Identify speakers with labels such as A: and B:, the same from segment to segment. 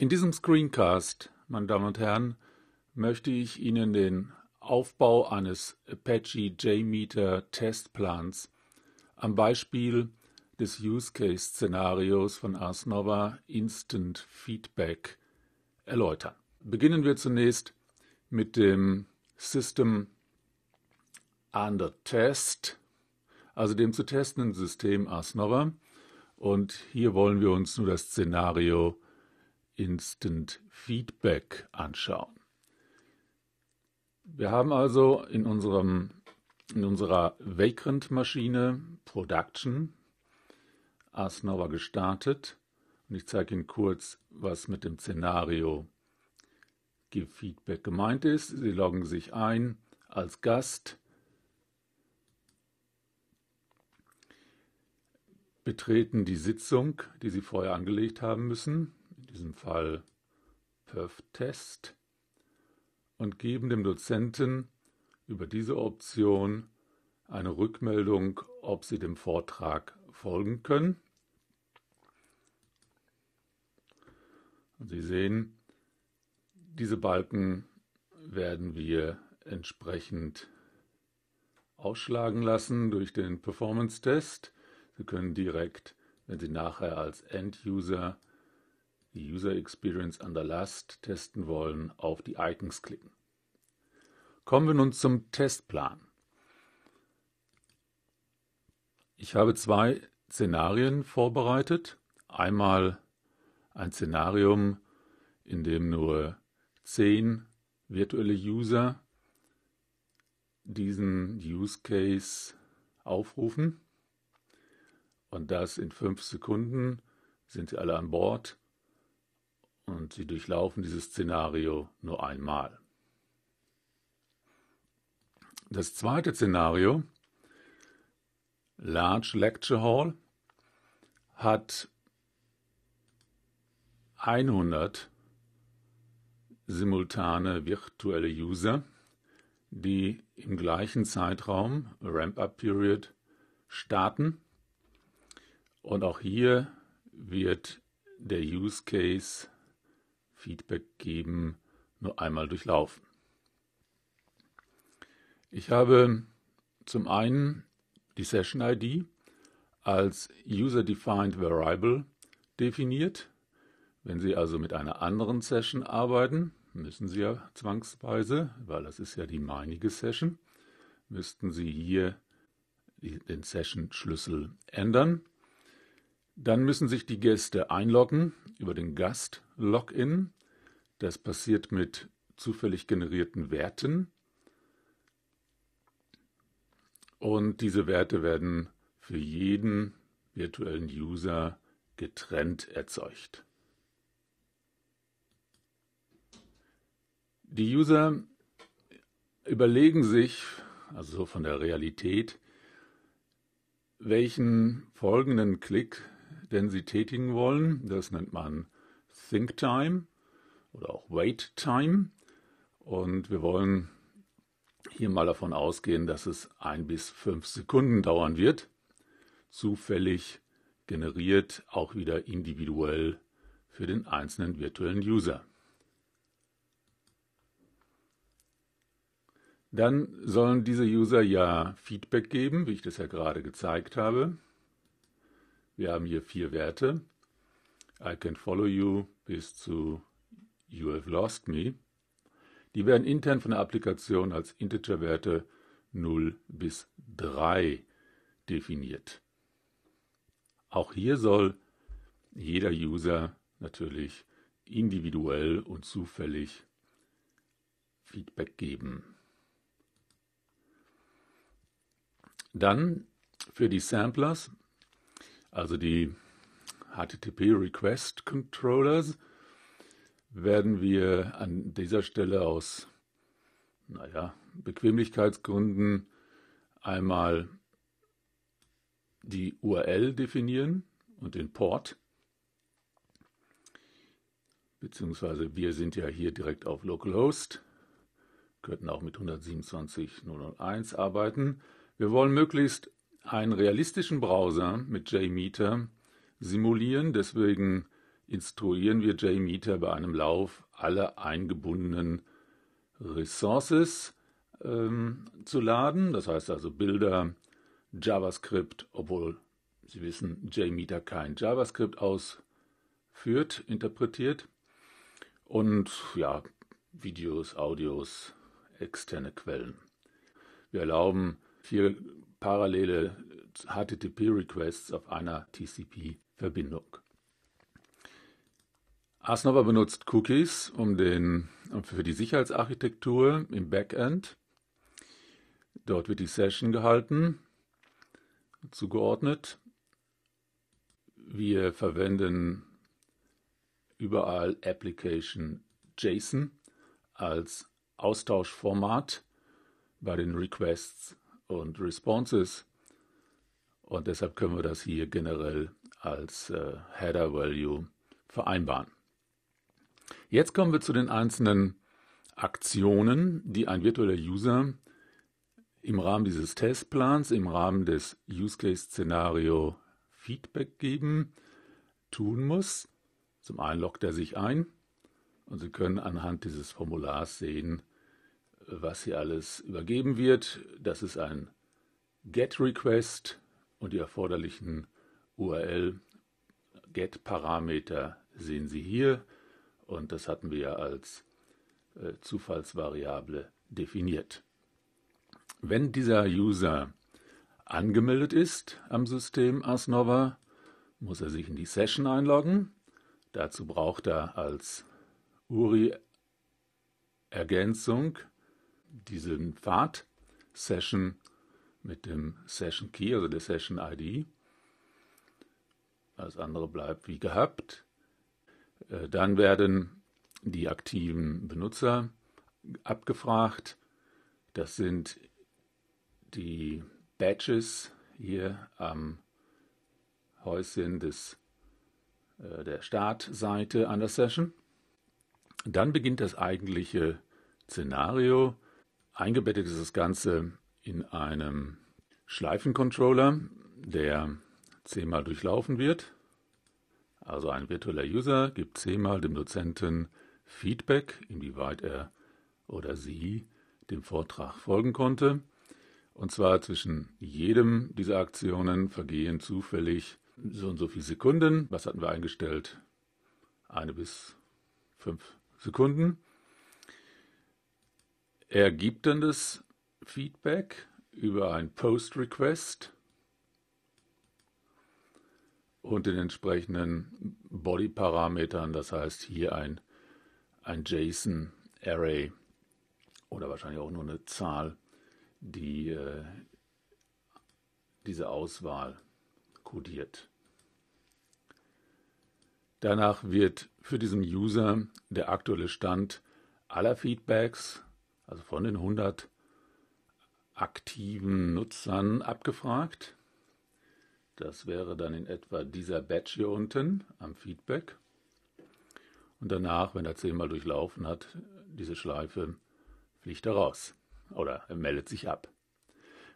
A: In diesem Screencast, meine Damen und Herren, möchte ich Ihnen den Aufbau eines Apache JMeter Testplans am Beispiel des Use Case Szenarios von Ars Nova Instant Feedback erläutern. Beginnen wir zunächst mit dem System under Test, also dem zu testenden System Ars Nova. Und hier wollen wir uns nur das Szenario anschauen Instant Feedback anschauen. Wir haben also in, unserem, in unserer Vagrant-Maschine Production Asnova gestartet und ich zeige Ihnen kurz, was mit dem Szenario Give Feedback gemeint ist. Sie loggen sich ein als Gast, betreten die Sitzung, die Sie vorher angelegt haben müssen diesem Fall perf-test, und geben dem Dozenten über diese Option eine Rückmeldung, ob sie dem Vortrag folgen können. sie sehen, diese Balken werden wir entsprechend ausschlagen lassen durch den Performance-Test. Sie können direkt, wenn Sie nachher als End-User die User Experience under Last testen wollen, auf die Icons klicken. Kommen wir nun zum Testplan. Ich habe zwei Szenarien vorbereitet. Einmal ein Szenarium, in dem nur zehn virtuelle User diesen Use Case aufrufen. Und das in fünf Sekunden sind sie alle an Bord und sie durchlaufen dieses Szenario nur einmal. Das zweite Szenario, Large Lecture Hall, hat 100 simultane virtuelle User, die im gleichen Zeitraum, Ramp-Up-Period, starten. Und auch hier wird der Use Case Feedback geben, nur einmal durchlaufen. Ich habe zum einen die Session ID als User Defined Variable definiert. Wenn Sie also mit einer anderen Session arbeiten, müssen Sie ja zwangsweise, weil das ist ja die meinige Session, müssten Sie hier den Session-Schlüssel ändern dann müssen sich die Gäste einloggen über den Gast-Login. Das passiert mit zufällig generierten Werten. Und diese Werte werden für jeden virtuellen User getrennt erzeugt. Die User überlegen sich, also von der Realität, welchen folgenden Klick den sie tätigen wollen. Das nennt man Think Time oder auch Wait Time. Und wir wollen hier mal davon ausgehen, dass es ein bis fünf Sekunden dauern wird. Zufällig generiert, auch wieder individuell für den einzelnen virtuellen User. Dann sollen diese User ja Feedback geben, wie ich das ja gerade gezeigt habe. Wir haben hier vier Werte. I can follow you bis zu you have lost me. Die werden intern von der Applikation als Integerwerte 0 bis 3 definiert. Auch hier soll jeder User natürlich individuell und zufällig Feedback geben. Dann für die Samplers also die HTTP Request Controllers, werden wir an dieser Stelle aus, naja, Bequemlichkeitsgründen einmal die URL definieren und den Port. Beziehungsweise wir sind ja hier direkt auf Localhost, könnten auch mit 127.001 arbeiten. Wir wollen möglichst einen realistischen Browser mit JMeter simulieren, deswegen instruieren wir JMeter bei einem Lauf alle eingebundenen Resources ähm, zu laden, das heißt also Bilder, JavaScript, obwohl Sie wissen, JMeter kein JavaScript ausführt, interpretiert und ja, Videos, Audios, externe Quellen. Wir erlauben vier parallele HTTP-Requests auf einer TCP-Verbindung. Asnova benutzt Cookies um den, für die Sicherheitsarchitektur im Backend. Dort wird die Session gehalten, zugeordnet. Wir verwenden überall Application JSON als Austauschformat bei den Requests und Responses. Und deshalb können wir das hier generell als äh, Header Value vereinbaren. Jetzt kommen wir zu den einzelnen Aktionen, die ein virtueller User im Rahmen dieses Testplans, im Rahmen des Use Case Szenario Feedback geben, tun muss. Zum einen loggt er sich ein und Sie können anhand dieses Formulars sehen, was hier alles übergeben wird. Das ist ein GET-Request und die erforderlichen URL GET-Parameter sehen Sie hier. Und das hatten wir ja als äh, Zufallsvariable definiert. Wenn dieser User angemeldet ist am System Asnova, muss er sich in die Session einloggen. Dazu braucht er als URI-Ergänzung diesen Pfad Session mit dem Session Key, also der Session ID. Alles andere bleibt wie gehabt. Äh, dann werden die aktiven Benutzer abgefragt. Das sind die Badges hier am Häuschen des, äh, der Startseite an der Session. Dann beginnt das eigentliche Szenario Eingebettet ist das Ganze in einem Schleifencontroller, der zehnmal durchlaufen wird. Also ein virtueller User gibt zehnmal dem Dozenten Feedback, inwieweit er oder sie dem Vortrag folgen konnte. Und zwar zwischen jedem dieser Aktionen vergehen zufällig so und so viele Sekunden. Was hatten wir eingestellt? Eine bis fünf Sekunden. Er dann das Feedback über ein Post-Request und den entsprechenden Body-Parametern, das heißt hier ein, ein JSON-Array oder wahrscheinlich auch nur eine Zahl, die äh, diese Auswahl kodiert. Danach wird für diesen User der aktuelle Stand aller Feedbacks also von den 100 aktiven Nutzern abgefragt. Das wäre dann in etwa dieser Batch hier unten am Feedback. Und danach, wenn er zehnmal durchlaufen hat, diese Schleife, fliegt er raus oder er meldet sich ab.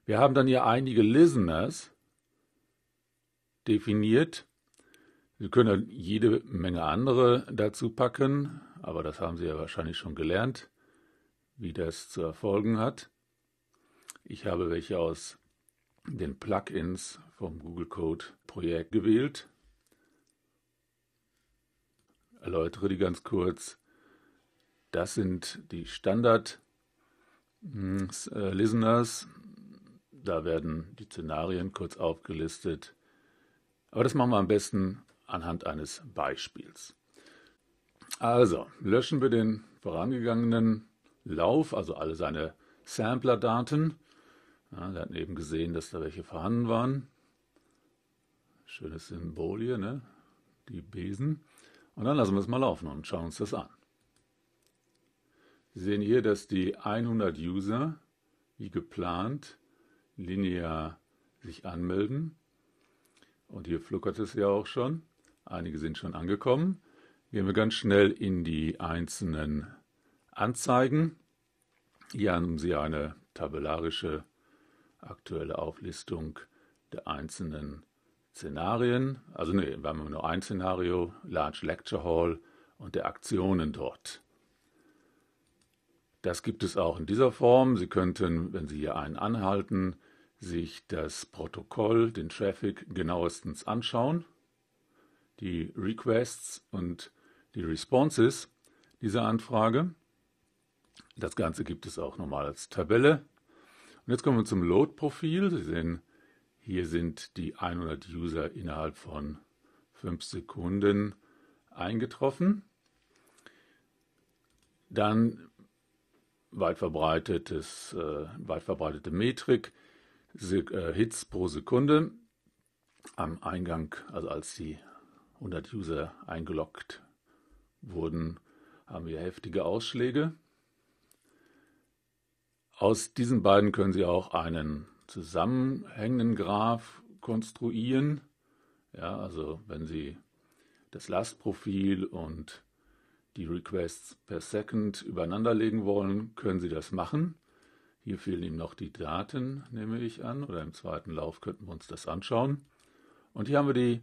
A: Wir haben dann hier einige Listeners definiert. Sie können jede Menge andere dazu packen, aber das haben Sie ja wahrscheinlich schon gelernt wie das zu erfolgen hat. Ich habe welche aus den Plugins vom Google Code Projekt gewählt. Erläutere die ganz kurz. Das sind die Standard hm, äh, Listeners. Da werden die Szenarien kurz aufgelistet. Aber das machen wir am besten anhand eines Beispiels. Also, löschen wir den vorangegangenen Lauf, also alle seine Sampler-Daten. Ja, wir hatten eben gesehen, dass da welche vorhanden waren. Schönes Symbol hier, ne? Die Besen. Und dann lassen wir es mal laufen und schauen uns das an. Sie sehen hier, dass die 100 User, wie geplant, linear sich anmelden. Und hier fluckert es ja auch schon. Einige sind schon angekommen. Gehen wir ganz schnell in die einzelnen anzeigen. Hier haben Sie eine tabellarische aktuelle Auflistung der einzelnen Szenarien. Also ne, wir haben nur ein Szenario, Large Lecture Hall und der Aktionen dort. Das gibt es auch in dieser Form. Sie könnten, wenn Sie hier einen anhalten, sich das Protokoll, den Traffic genauestens anschauen, die Requests und die Responses dieser Anfrage. Das Ganze gibt es auch nochmal als Tabelle. Und jetzt kommen wir zum Load-Profil. Sie sehen, hier sind die 100 User innerhalb von 5 Sekunden eingetroffen. Dann weit, verbreitetes, äh, weit verbreitete Metrik, äh, Hits pro Sekunde am Eingang, also als die 100 User eingeloggt wurden, haben wir heftige Ausschläge. Aus diesen beiden können Sie auch einen zusammenhängenden Graph konstruieren. Ja, also wenn Sie das Lastprofil und die Requests per Second übereinanderlegen wollen, können Sie das machen. Hier fehlen ihm noch die Daten, nehme ich an, oder im zweiten Lauf könnten wir uns das anschauen. Und hier haben wir die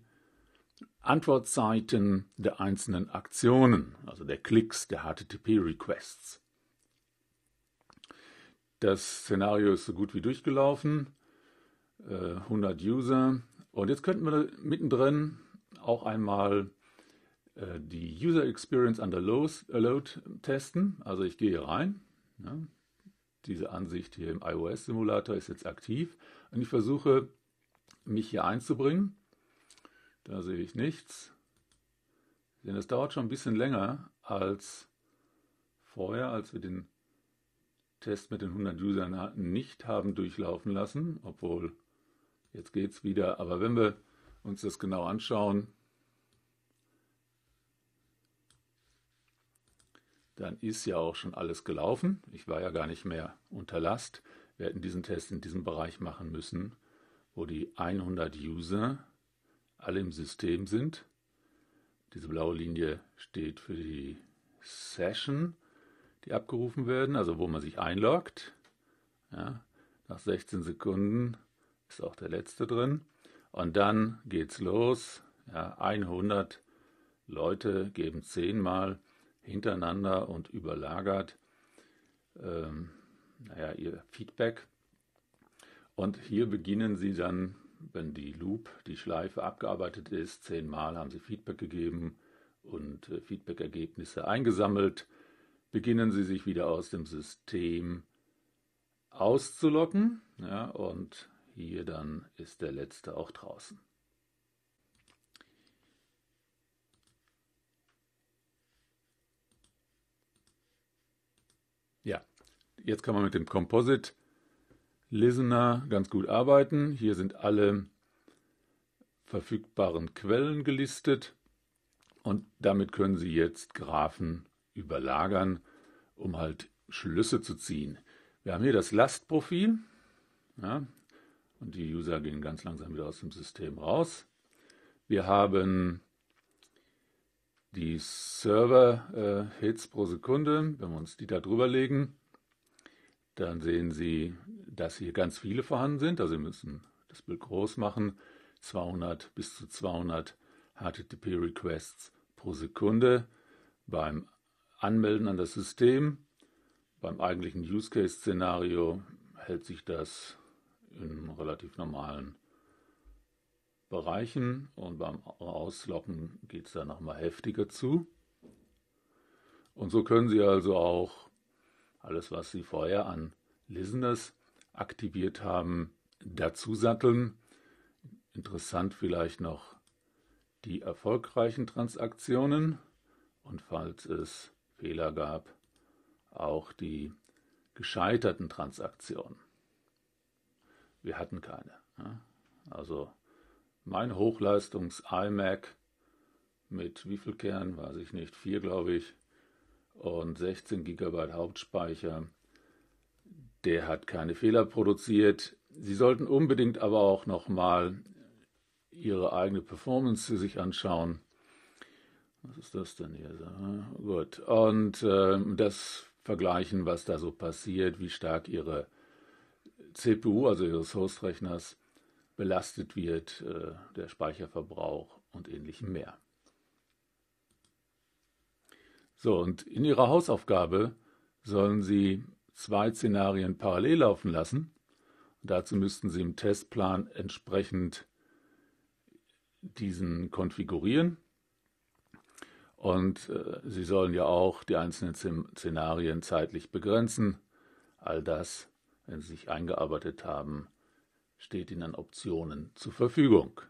A: Antwortzeiten der einzelnen Aktionen, also der Klicks, der HTTP-Requests. Das Szenario ist so gut wie durchgelaufen. 100 äh, User. Und jetzt könnten wir mittendrin auch einmal äh, die User Experience under äh, Load testen. Also ich gehe hier rein. Ne? Diese Ansicht hier im iOS-Simulator ist jetzt aktiv. Und ich versuche, mich hier einzubringen. Da sehe ich nichts. Denn es dauert schon ein bisschen länger als vorher, als wir den Test mit den 100 Usern nicht haben durchlaufen lassen, obwohl jetzt geht es wieder. Aber wenn wir uns das genau anschauen, dann ist ja auch schon alles gelaufen. Ich war ja gar nicht mehr unter Last. Wir hätten diesen Test in diesem Bereich machen müssen, wo die 100 User alle im System sind. Diese blaue Linie steht für die Session die abgerufen werden, also wo man sich einloggt. Ja, nach 16 Sekunden ist auch der letzte drin. Und dann geht's los. Ja, 100 Leute geben zehnmal hintereinander und überlagert ähm, naja, ihr Feedback. Und hier beginnen sie dann, wenn die Loop, die Schleife abgearbeitet ist, zehnmal haben sie Feedback gegeben und äh, feedback eingesammelt beginnen sie sich wieder aus dem System auszulocken. Ja, und hier dann ist der letzte auch draußen. Ja, jetzt kann man mit dem Composite Listener ganz gut arbeiten. Hier sind alle verfügbaren Quellen gelistet und damit können Sie jetzt Graphen überlagern, um halt Schlüsse zu ziehen. Wir haben hier das Lastprofil. Ja, und die User gehen ganz langsam wieder aus dem System raus. Wir haben die Server-Hits äh, pro Sekunde. Wenn wir uns die da drüber legen, dann sehen Sie, dass hier ganz viele vorhanden sind. Also Sie müssen das Bild groß machen. 200 bis zu 200 HTTP-Requests pro Sekunde. Beim anmelden an das System. Beim eigentlichen Use Case Szenario hält sich das in relativ normalen Bereichen und beim Auslocken geht es dann nochmal heftiger zu. Und so können Sie also auch alles, was Sie vorher an Listeners aktiviert haben, dazu satteln. Interessant vielleicht noch die erfolgreichen Transaktionen und falls es Fehler gab, auch die gescheiterten Transaktionen. Wir hatten keine. Also mein Hochleistungs-iMac mit wie viel Kern, weiß ich nicht, vier glaube ich, und 16 GB Hauptspeicher, der hat keine Fehler produziert. Sie sollten unbedingt aber auch nochmal Ihre eigene Performance zu sich anschauen. Was ist das denn hier? Gut. Und äh, das vergleichen, was da so passiert, wie stark ihre CPU, also ihres Hostrechners, belastet wird, äh, der Speicherverbrauch und ähnlichem mehr. So, und in ihrer Hausaufgabe sollen Sie zwei Szenarien parallel laufen lassen. dazu müssten Sie im Testplan entsprechend diesen konfigurieren und äh, sie sollen ja auch die einzelnen Szenarien zeitlich begrenzen. All das, wenn sie sich eingearbeitet haben, steht ihnen an Optionen zur Verfügung.